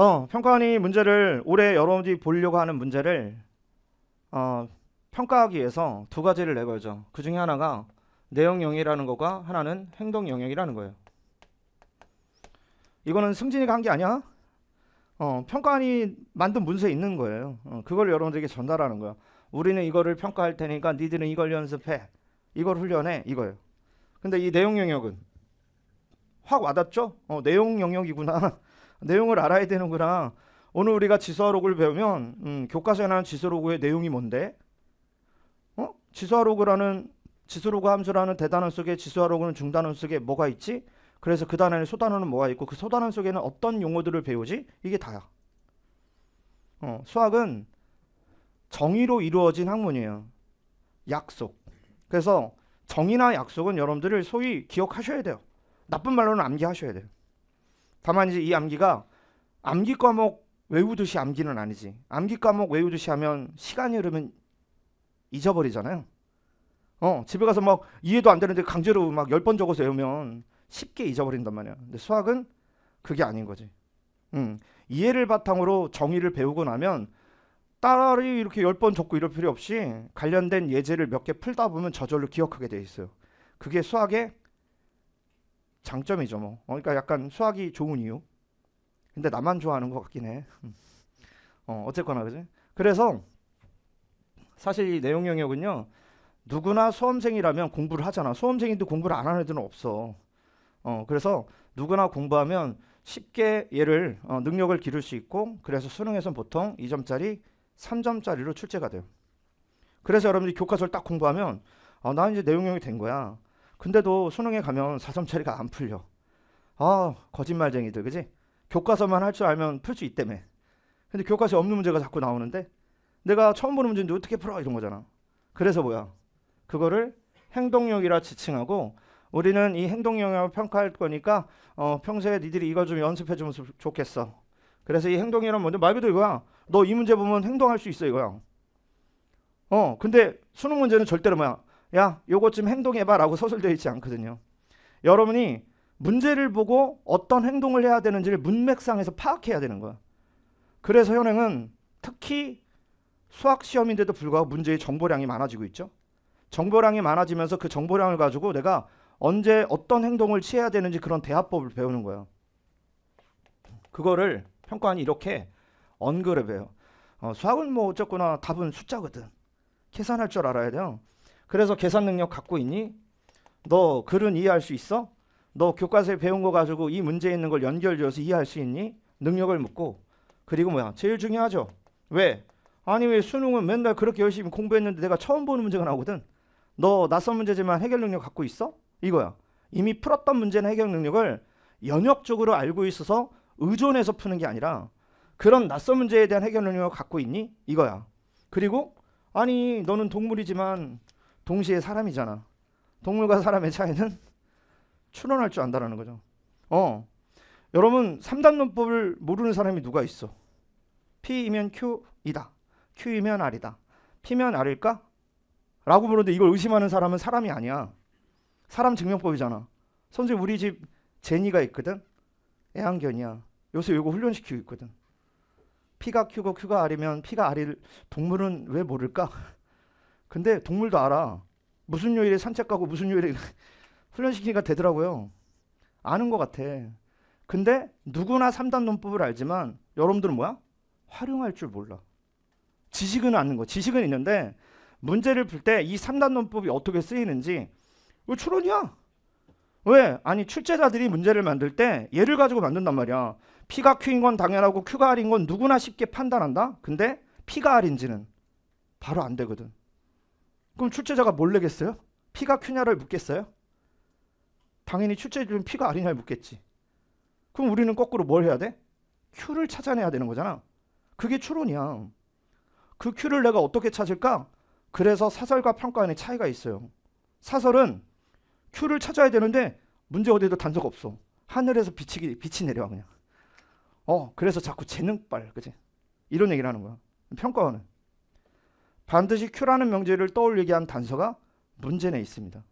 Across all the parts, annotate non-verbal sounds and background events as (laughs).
어, 평가원이 문제를 올해 여러분들이 보려고 하는 문제를 어, 평가하기 위해서 두 가지를 내걸죠. 그 중에 하나가 내용 영역이라는 거가 하나는 행동 영역이라는 거예요. 이거는 승진이가 한 게 아니야. 어, 평가원이 만든 문서에 있는 거예요. 어, 그걸 여러분들에게 전달하는 거예요. 우리는 이거를 평가할 테니까 니들은 이걸 연습해. 이걸 훈련해. 이거예요. 근데 이 내용 영역은 확 와닿죠? 어, 내용 영역이구나. 내용을 알아야 되는 구나 오늘 우리가 지수화록을 배우면 음, 교과서에 나오는 지화록의 내용이 뭔데? 어? 지화록이라는 지수로그 함수라는 대단원 속에 지수화로그는 중단원 속에 뭐가 있지? 그래서 그 단원에 소단원은 뭐가 있고 그 소단원 속에는 어떤 용어들을 배우지? 이게 다야. 어, 수학은 정의로 이루어진 학문이에요. 약속. 그래서 정의나 약속은 여러분들을 소위 기억하셔야 돼요. 나쁜 말로는 암기하셔야 돼요. 다만 이제 이 암기가 암기 과목 외우듯이 암기는 아니지. 암기 과목 외우듯이 하면 시간이 흐르면 잊어버리잖아요. 어, 집에 가서 막 이해도 안 되는데 강제로 막 열 번 적어서 외우면 쉽게 잊어버린단 말이야. 근데 수학은 그게 아닌 거지. 음, 이해를 바탕으로 정의를 배우고 나면 딸이 이렇게 열 번 적고 이럴 필요 없이 관련된 예제를 몇 개 풀다 보면 저절로 기억하게 돼 있어요. 그게 수학의 장점이죠 뭐. 어, 그러니까 약간 수학이 좋은 이유. 근데 나만 좋아하는 것 같긴 해. 어, 어쨌거나 그지. 그래서 사실 이 내용 영역은요. 누구나 수험생이라면 공부를 하잖아. 수험생인데 공부를 안 하는 애들은 없어. 어, 그래서 누구나 공부하면 쉽게 얘를 어, 능력을 기를 수 있고 그래서 수능에선 보통 2점짜리 3점짜리로 출제가 돼요. 그래서 여러분들이 교과서를 딱 공부하면 아, 어, 나 이제 내용형이 된 거야. 근데도 수능에 가면 4점 처리가안 풀려. 아 거짓말쟁이들 그지? 교과서만 할 줄 알면 풀 수 있다며. 근데 교과서에 없는 문제가 자꾸 나오는데 내가 처음 보는 문제인데 어떻게 풀어 이런 거잖아. 그래서 뭐야? 그거를 행동력이라 지칭하고 우리는 이 행동력을 평가할 거니까 어, 평소에 니들이 이걸좀 연습해 주면 좋겠어. 그래서 이 행동이란 먼저 말 그대로 이거야. 너 이 문제 보면 행동할 수 있어 이거야. 어 근데 수능 문제는 절대로 뭐야 야 요것 좀 행동해봐라고 서술되어 있지 않거든요. 여러분이 문제를 보고 어떤 행동을 해야 되는지를 문맥상에서 파악해야 되는 거야. 그래서 현행은 특히 수학 시험인데도 불구하고 문제의 정보량이 많아지고 있죠. 정보량이 많아지면서 그 정보량을 가지고 내가 언제 어떤 행동을 취해야 되는지 그런 대화법을 배우는 거예요. 그거를 평가원이 이렇게 언급을 해요. 어, 수학은 뭐 어쨌거나 답은 숫자거든. 계산할 줄 알아야 돼요. 그래서 계산 능력 갖고 있니? 너 글은 이해할 수 있어? 너 교과서에 배운 거 가지고 이 문제에 있는 걸 연결지어서 이해할 수 있니? 능력을 묻고 그리고 뭐야? 제일 중요하죠. 왜? 아니 왜 수능은 맨날 그렇게 열심히 공부했는데 내가 처음 보는 문제가 나오거든. 너 낯선 문제지만 해결 능력 갖고 있어? 이거야. 이미 풀었던 문제는 해결 능력을 연역적으로 알고 있어서 의존해서 푸는 게 아니라 그런 낯선 문제에 대한 해결 능력을 갖고 있니? 이거야. 그리고 아니 너는 동물이지만 동시에 사람이잖아. 동물과 사람의 차이는 추론할 줄 안다라는 거죠. 어. 여러분 3단 논법을 모르는 사람이 누가 있어? P이면 Q이다. Q이면 R이다. P면 R일까? 라고 물었는데 이걸 의심하는 사람은 사람이 아니야. 사람 증명법이잖아. 선생님 우리 집 제니가 있거든. 애완견이야. 요새 이거 훈련시키고 있거든. P가 Q고 Q가 R이면 P가 R일 동물은 왜 모를까? 근데 동물도 알아. 무슨 요일에 산책 가고 무슨 요일에 (laughs) 훈련시키니까 되더라고요. 아는 것 같아. 근데 누구나 3단 논법을 알지만 여러분들은 뭐야? 활용할 줄 몰라. 지식은 아는 거. 지식은 있는데 문제를 풀 때 이 3단 논법이 어떻게 쓰이는지 왜 추론이야? 왜? 아니 출제자들이 문제를 만들 때 얘를 가지고 만든단 말이야. P가 Q인 건 당연하고 Q가 R인 건 누구나 쉽게 판단한다. 근데 P가 R인지는 바로 안 되거든. 그럼 출제자가 뭘 내겠어요? 피가큐냐를 묻겠어요? 당연히 출제자는 피가아니냐를 묻겠지. 그럼 우리는 거꾸로 뭘 해야 돼? Q를 찾아내야 되는 거잖아. 그게 추론이야. 그 Q를 내가 어떻게 찾을까? 그래서 사설과 평가원의 차이가 있어요. 사설은 Q를 찾아야 되는데 문제 어디도 단서가 없어. 하늘에서 빛이, 빛이 내려와 그냥. 어 그래서 자꾸 재능빨 그지? 이런 얘기를 하는 거야. 평가원은 반드시 큐라는 명제를 떠올리게 한 단서가 문제 내 있습니다.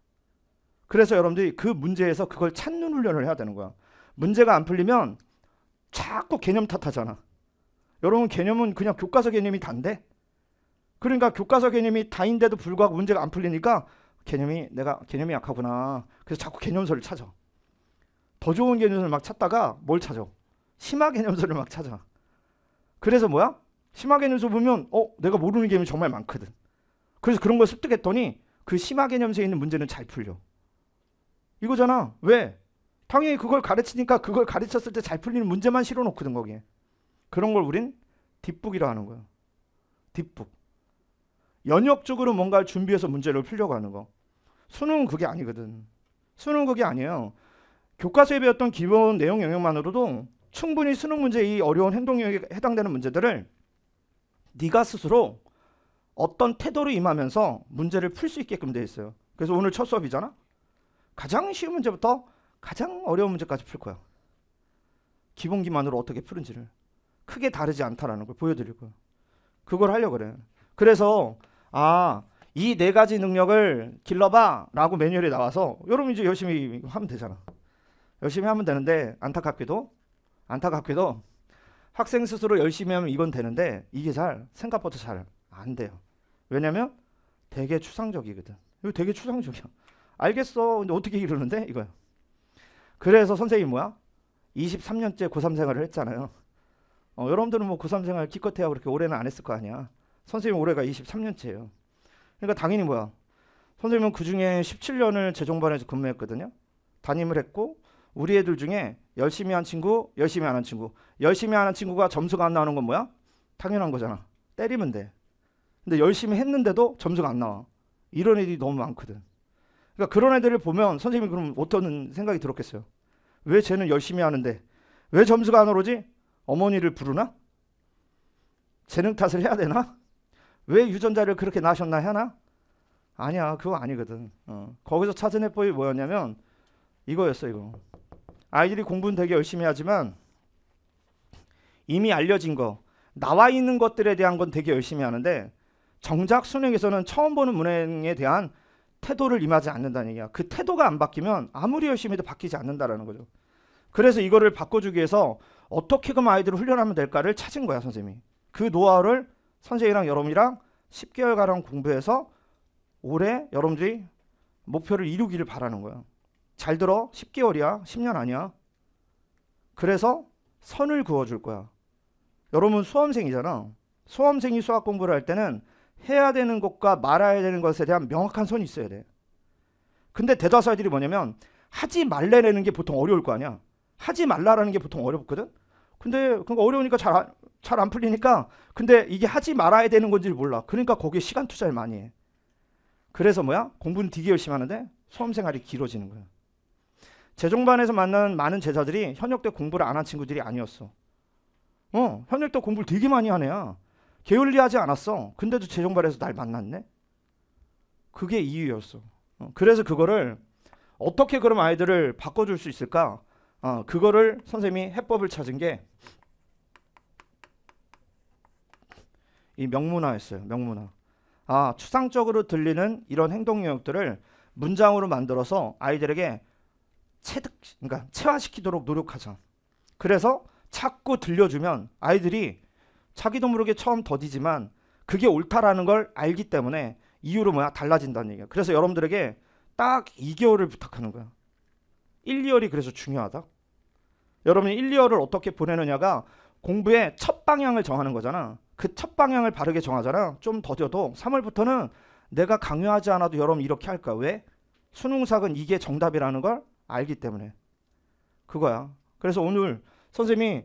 그래서 여러분들이 그 문제에서 그걸 찾는 훈련을 해야 되는 거야. 문제가 안 풀리면 자꾸 개념 탓하잖아. 여러분 개념은 그냥 교과서 개념이 단데 그러니까 교과서 개념이 다인데도 불구하고 문제가 안 풀리니까 개념이 내가 개념이 약하구나. 그래서 자꾸 개념서를 찾아. 더 좋은 개념서를 막 찾다가 뭘 찾아? 심화 개념서를 막 찾아. 그래서 뭐야? 심화 개념서 보면 어 내가 모르는 개념이 정말 많거든. 그래서 그런 걸 습득했더니 그 심화 개념서에 있는 문제는 잘 풀려. 이거잖아. 왜? 당연히 그걸 가르치니까 그걸 가르쳤을 때 잘 풀리는 문제만 실어놓거든 거기에. 그런 걸 우린 뒷북이라 하는 거야. 뒷북. 연역적으로 뭔가를 준비해서 문제를 풀려고 하는 거. 수능은 그게 아니거든. 수능은 그게 아니에요. 교과서에 배웠던 기본 내용 영역만으로도 충분히 수능 문제이 어려운 행동 영역에 해당되는 문제들을 네가 스스로 어떤 태도로 임하면서 문제를 풀 수 있게끔 되어 있어요. 그래서 오늘 첫 수업이잖아. 가장 쉬운 문제부터 가장 어려운 문제까지 풀 거야. 기본기만으로 어떻게 푸는지를 크게 다르지 않다라는 걸 보여드릴 거야. 그걸 하려 고 그래. 그래서 아이 네 가지 능력을 길러봐라고 매뉴얼에 나와서 여러분 이제 열심히 하면 되잖아. 열심히 하면 되는데 안타깝게도 안타깝게도 학생 스스로 열심히 하면 이건 되는데 이게 잘 생각보다 잘 안 돼요. 왜냐면 되게 추상적이거든. 이거 되게 추상적이야. 알겠어. 근데 어떻게 이러는데 이거야. 그래서 선생님 뭐야? 23년째 고3 생활을 했잖아요. 어, 여러분들은 뭐 고3 생활 기껏 해야 그렇게 오래는 안 했을 거 아니야. 선생님 올해가 23년째예요. 그러니까 당연히 뭐야? 선생님은 그 중에 17년을 재종반에서 근무했거든요. 담임을 했고 우리 애들 중에 열심히 한 친구, 열심히 안 한 친구. 열심히 안한 친구가 점수가 안 나오는 건 뭐야? 당연한 거잖아. 때리면 돼. 근데 열심히 했는데도 점수가 안 나와. 이런 애들이 너무 많거든. 그러니까 그런 애들을 보면 선생님이 그럼 어떤 생각이 들었겠어요? 왜 쟤는 열심히 하는데 왜 점수가 안 오르지? 어머니를 부르나? 재능 탓을 해야 되나? 왜 유전자를 그렇게 나셨나 하나? 아니야 그거 아니거든. 어. 거기서 찾은 해법이 뭐였냐면 이거였어 이거. 아이들이 공부는 되게 열심히 하지만 이미 알려진 거 나와 있는 것들에 대한 건 되게 열심히 하는데 정작 수능에서는 처음 보는 문행에 대한 태도를 임하지 않는다는 얘기야. 그 태도가 안 바뀌면 아무리 열심히 해도 바뀌지 않는다라는 거죠. 그래서 이거를 바꿔주기 위해서 어떻게 그럼 아이들을 훈련하면 될까를 찾은 거야 선생님이. 그 노하우를 선생님이랑 여러분이랑 10개월가량 공부해서 올해 여러분들이 목표를 이루기를 바라는 거예요. 잘 들어 10개월이야 10년 아니야 그래서 선을 그어줄 거야 여러분 수험생이잖아 수험생이 수학 공부를 할 때는 해야 되는 것과 말아야 되는 것에 대한 명확한 선이 있어야 돼 근데 대다수 아이들이 뭐냐면 하지 말래라는 게 보통 어려울 거 아니야 하지 말라라는 게 보통 어렵거든 근데 그니까 어려우니까 잘 잘 안 풀리니까 근데 이게 하지 말아야 되는 건지 를 몰라 그러니까 거기에 시간 투자를 많이 해 그래서 뭐야 공부는 되게 열심히 하는데 수험생활이 길어지는 거야 재종반에서 만난 많은 제자들이 현역때 공부를 안 한 친구들이 아니었어. 어, 현역때 공부를 되게 많이 하네 게을리하지 않았어. 근데도 재종반에서 날 만났네. 그게 이유였어. 어, 그래서 그거를 어떻게 그럼 아이들을 바꿔줄 수 있을까? 어, 그거를 선생님이 해법을 찾은 게 이 명문화였어요. 명문화. 아, 추상적으로 들리는 이런 행동 영역들을 문장으로 만들어서 아이들에게 체득, 그러니까 체화시키도록 노력하자. 그래서 자꾸 들려주면 아이들이 자기도 모르게 처음 더디지만 그게 옳다라는 걸 알기 때문에 이유로 뭐야 달라진다는 얘기야. 그래서 여러분들에게 딱 2개월을 부탁하는 거야. 1, 2월이 그래서 중요하다. 여러분이 1, 2월을 어떻게 보내느냐가 공부의 첫 방향을 정하는 거잖아. 그 첫 방향을 바르게 정하잖아. 좀 더뎌도 3월부터는 내가 강요하지 않아도 여러분 이렇게 할까? 왜? 수능 사근 이게 정답이라는 걸 알기 때문에 그거야. 그래서 오늘 선생님이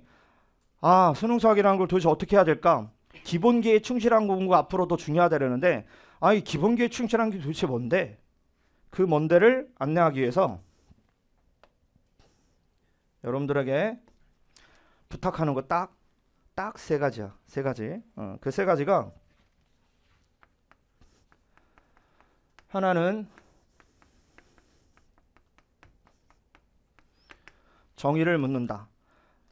아 수능 수학이라는 걸 도대체 어떻게 해야 될까? 기본기에 충실한 공부가 앞으로 더 중요하다라는데 아이 기본기에 충실한 게 도대체 뭔데? 그 뭔데를 안내하기 위해서 여러분들에게 부탁하는 거 딱 딱 세 가지야 세 가지 어, 그세 가지가 하나는 정의를 묻는다.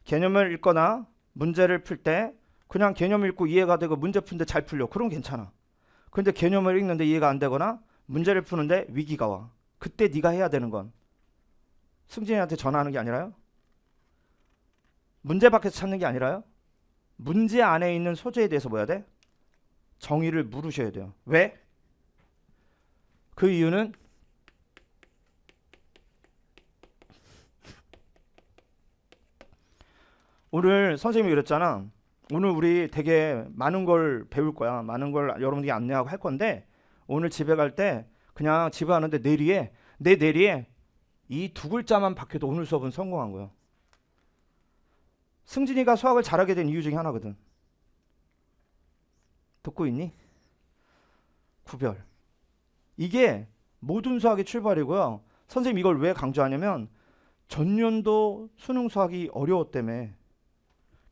개념을 읽거나 문제를 풀 때 그냥 개념 읽고 이해가 되고 문제 푸는데 잘 풀려. 그럼 괜찮아. 근데 개념을 읽는데 이해가 안 되거나 문제를 푸는데 위기가 와. 그때 네가 해야 되는 건 승진이한테 전화하는 게 아니라요. 문제 밖에서 찾는 게 아니라요. 문제 안에 있는 소재에 대해서 뭐야 돼? 정의를 물으셔야 돼요. 왜? 그 이유는 오늘 선생님이 그랬잖아. 오늘 우리 되게 많은 걸 배울 거야. 많은 걸 여러분들이 안내하고 할 건데 오늘 집에 갈 때 그냥 집에 가는데 내리에 내 내리에 이 두 글자만 박혀도 오늘 수업은 성공한 거야. 승진이가 수학을 잘하게 된 이유 중에 하나거든. 듣고 있니? 구별. 이게 모든 수학의 출발이고요. 선생님 이걸 왜 강조하냐면 전년도 수능 수학이 어려웠다며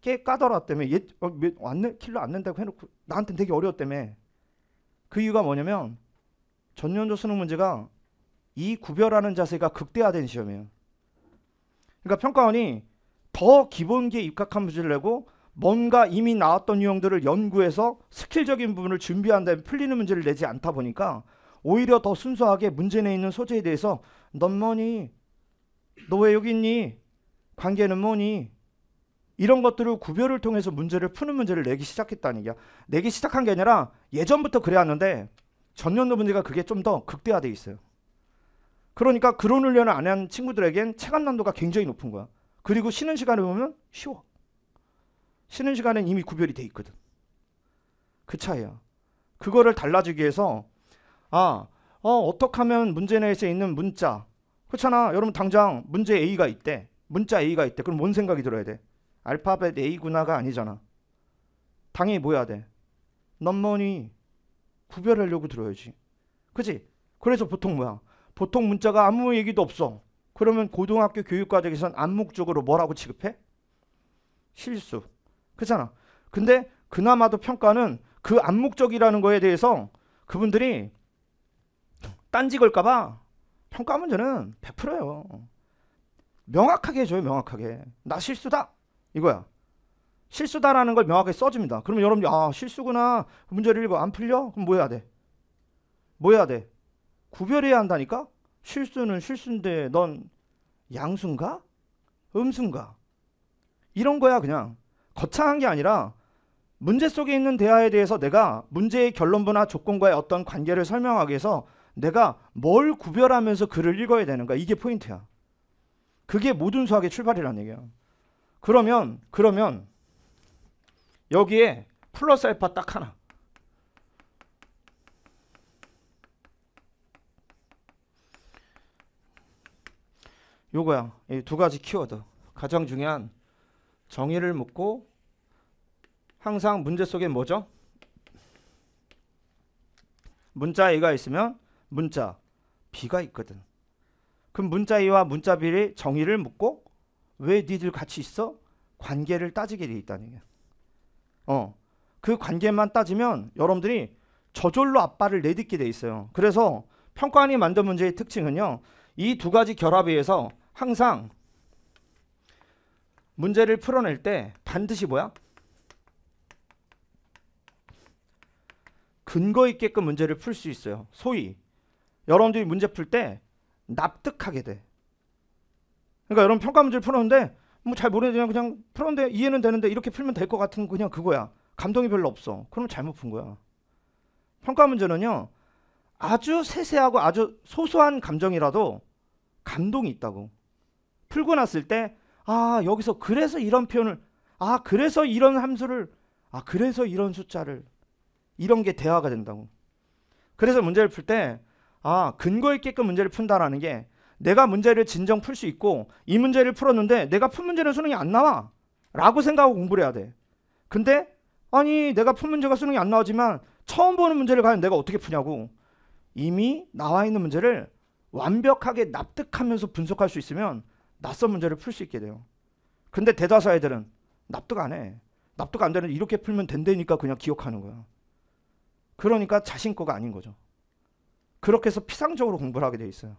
걔 까다로웠다며 어, 왔는 킬로 안 낸다고 해놓고 나한테 되게 어려웠다며 그 이유가 뭐냐면 전년도 수능 문제가 이 구별하는 자세가 극대화된 시험이에요. 그러니까 평가원이 더 기본기에 입각한 문제를 내고 뭔가 이미 나왔던 유형들을 연구해서 스킬적인 부분을 준비한 다음에 풀리는 문제를 내지 않다 보니까 오히려 더 순수하게 문제 내 있는 소재에 대해서 넌 뭐니? 너 왜 여기 있니? 관계는 뭐니? 이런 것들을 구별을 통해서 문제를 푸는 문제를 내기 시작했다는 얘기야. 내기 시작한 게 아니라 예전부터 그래왔는데 전년도 문제가 그게 좀 더 극대화돼 있어요. 그러니까 그런 훈련을 안 한 친구들에겐 체감난도가 굉장히 높은 거야. 그리고 쉬는 시간을 보면 쉬워. 쉬는 시간엔 이미 구별이 돼 있거든. 그 차이야. 그거를 달라지기 위해서 아, 어, 어떻게 하면 문제 내에서 있는 문자. 그렇잖아. 여러분 당장 문제 A가 있대. 문자 A가 있대. 그럼 뭔 생각이 들어야 돼? 알파벳 A구나가 아니잖아. 당연히 뭐야 돼? 넘머니 구별하려고 들어야지. 그치 그래서 보통 뭐야? 보통 문자가 아무 얘기도 없어. 그러면 고등학교 교육과정에선 암묵적으로 뭐라고 취급해? 실수. 그잖아. 근데 그나마도 평가는 그 암묵적이라는 거에 대해서 그분들이 딴지 걸까봐 평가 문제는 100%예요. 명확하게 해줘요. 명확하게. 나 실수다. 이거야. 실수다라는 걸 명확하게 써줍니다. 그러면 여러분이 아 실수구나 문제를 읽어 안 풀려? 그럼 뭐 해야 돼? 뭐 해야 돼? 구별해야 한다니까? 실수는 실수인데 넌 양수인가? 음수인가? 이런 거야 그냥 거창한 게 아니라 문제 속에 있는 대화에 대해서 내가 문제의 결론부나 조건과의 어떤 관계를 설명하기 위해서 내가 뭘 구별하면서 글을 읽어야 되는가 이게 포인트야. 그게 모든 수학의 출발이라는 얘기야. 그러면 그러면 여기에 플러스 알파 딱 하나 요거야 이 두 가지 키워드 가장 중요한 정의를 묻고 항상 문제 속에 뭐죠? 문자 A가 있으면 문자 B가 있거든 그럼 문자 A와 문자 B의 정의를 묻고 왜 니들 같이 있어? 관계를 따지게 돼 있다는 얘기야. 어. 그 관계만 따지면 여러분들이 저절로 아빠를 내딛게 돼 있어요. 그래서 평가원이 만든 문제의 특징은요. 이 두 가지 결합에 의해서 항상 문제를 풀어낼 때 반드시 뭐야? 근거 있게끔 문제를 풀 수 있어요. 소위 여러분들이 문제 풀 때 납득하게 돼. 그러니까 여러분 평가 문제를 푸는데 뭐잘 모르지만 그냥 풀었는데 이해는 되는데 이렇게 풀면 될 것 같은 그냥 그거야. 감동이 별로 없어. 그럼 잘못 푼 거야. 평가 문제는요. 아주 세세하고 아주 소소한 감정이라도 감동이 있다고. 풀고 났을 때 아, 여기서 그래서 이런 표현을 아, 그래서 이런 함수를 아, 그래서 이런 숫자를 이런 게 대화가 된다고. 그래서 문제를 풀 때 아, 근거 있게끔 문제를 푼다라는 게 내가 문제를 진정 풀 수 있고 이 문제를 풀었는데 내가 푼 문제는 수능이 안 나와 라고 생각하고 공부를 해야 돼 근데 아니 내가 푼 문제가 수능이 안 나오지만 처음 보는 문제를 과연 내가 어떻게 푸냐고 이미 나와 있는 문제를 완벽하게 납득하면서 분석할 수 있으면 낯선 문제를 풀 수 있게 돼요 근데 대다수 아이들은 납득 안해 납득 안 되는 이렇게 풀면 된다니까 그냥 기억하는 거야 그러니까 자신 거가 아닌 거죠 그렇게 해서 피상적으로 공부를 하게 돼 있어요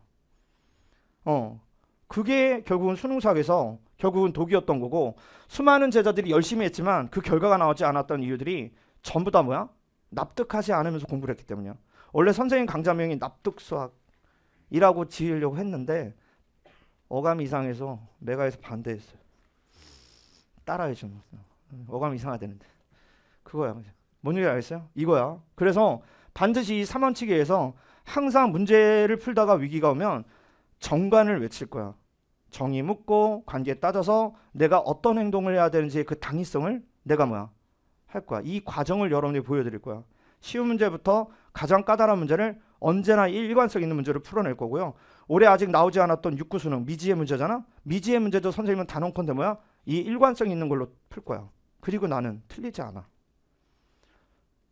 어. 그게 결국은 수능 사학에서 결국은 독이었던 거고 수많은 제자들이 열심히 했지만 그 결과가 나오지 않았던 이유들이 전부 다 뭐야? 납득하지 않으면서 공부를 했기 때문이야. 원래 선생님 강좌명이 납득 수학이라고 지으려고 했는데 어감 이상해서 메가에서 반대했어요. 따라해 주면 어감 이상하되는데 그거야. 뭔 얘기 알겠어요? 이거야. 그래서 반드시 이 3원칙에 의해서 항상 문제를 풀다가 위기가 오면 정관을 외칠 거야. 정이 묻고 관계에 따져서 내가 어떤 행동을 해야 되는지 그 당위성을 내가 뭐야 할 거야. 이 과정을 여러분이 보여드릴 거야. 쉬운 문제부터 가장 까다로운 문제를 언제나 일관성 있는 문제를 풀어낼 거고요. 올해 아직 나오지 않았던 육구 수능 미지의 문제잖아. 미지의 문제도 선생님은 단언컨대 뭐야 이 일관성 있는 걸로 풀 거야. 그리고 나는 틀리지 않아.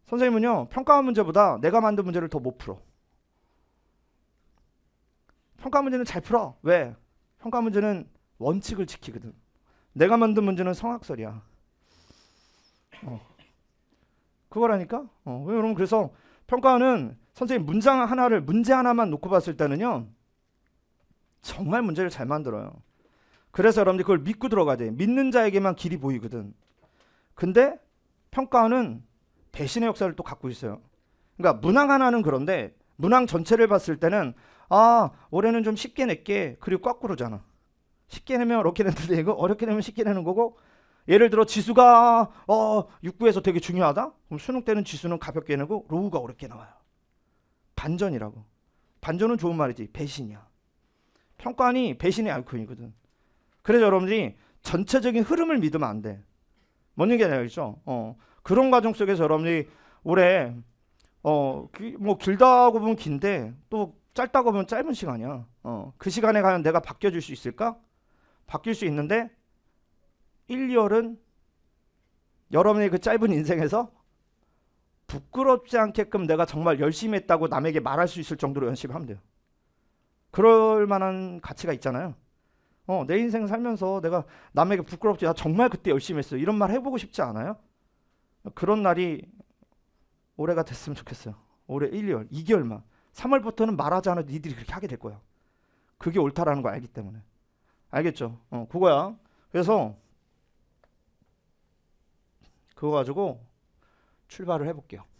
선생님은요 평가원 문제보다 내가 만든 문제를 더 못 풀어. 평가 문제는 잘 풀어. 왜? 평가 문제는 원칙을 지키거든. 내가 만든 문제는 성악설이야. 어. 그거라니까. 어. 왜 여러분 그래서 평가는 선생님 문장 하나를 문제 하나만 놓고 봤을 때는요 정말 문제를 잘 만들어요. 그래서 여러분들 그걸 믿고 들어가야 돼. 믿는 자에게만 길이 보이거든. 근데 평가는 배신의 역사를 또 갖고 있어요. 그러니까 문항 하나는 그런데 문항 전체를 봤을 때는 아 올해는 좀 쉽게 낼게 그리고 거꾸로잖아 쉽게 내면 어렵게 내는데 이거 어렵게 내면 쉽게 내는 거고 예를 들어 지수가 어 6구에서 되게 중요하다 그럼 수능 때는 지수는 가볍게 내고 로우가 어렵게 나와요 반전이라고 반전은 좋은 말이지 배신이야 평가안이 배신의 아이콘이거든 그래서 여러분들이 전체적인 흐름을 믿으면 안 돼 뭔 얘기 알겠죠 어 그런 과정 속에서 여러분들이 올해 어뭐 길다고 보면 긴데 또 짧다고 하면 짧은 시간이야. 어. 그 시간에 가면 내가 바뀌어줄 수 있을까? 바뀔 수 있는데 1, 2월은 여러분의 그 짧은 인생에서 부끄럽지 않게끔 내가 정말 열심히 했다고 남에게 말할 수 있을 정도로 연습하면 돼요. 그럴 만한 가치가 있잖아요. 어, 내 인생 살면서 내가 남에게 부끄럽지, 나 정말 그때 열심히 했어 이런 말 해보고 싶지 않아요? 그런 날이 올해가 됐으면 좋겠어요. 올해 1, 2월, 2개월만. 3월부터는 말하지 않아도 니들이 그렇게 하게 될 거야. 그게 옳다라는 거 알기 때문에. 알겠죠? 어, 그거야. 그래서 그거 가지고 출발을 해볼게요.